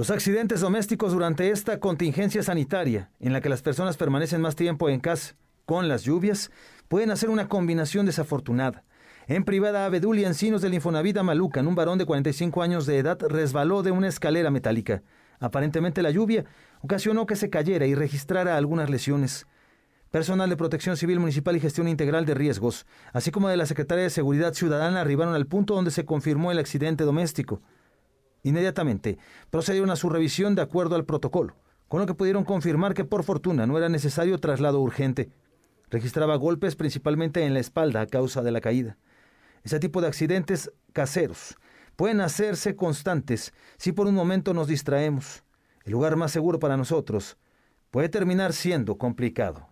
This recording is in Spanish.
Los accidentes domésticos durante esta contingencia sanitaria, en la que las personas permanecen más tiempo en casa con las lluvias, pueden hacer una combinación desafortunada. En privada, y Encinos del Infonavida Malucan, un varón de 45 años de edad, resbaló de una escalera metálica. Aparentemente la lluvia ocasionó que se cayera y registrara algunas lesiones. Personal de Protección Civil Municipal y Gestión Integral de Riesgos, así como de la Secretaría de Seguridad Ciudadana, arribaron al punto donde se confirmó el accidente doméstico. Inmediatamente procedieron a su revisión de acuerdo al protocolo, con lo que pudieron confirmar que por fortuna no era necesario traslado urgente. Registraba golpes principalmente en la espalda a causa de la caída. Ese tipo de accidentes caseros pueden hacerse constantes si por un momento nos distraemos. El lugar más seguro para nosotros puede terminar siendo complicado.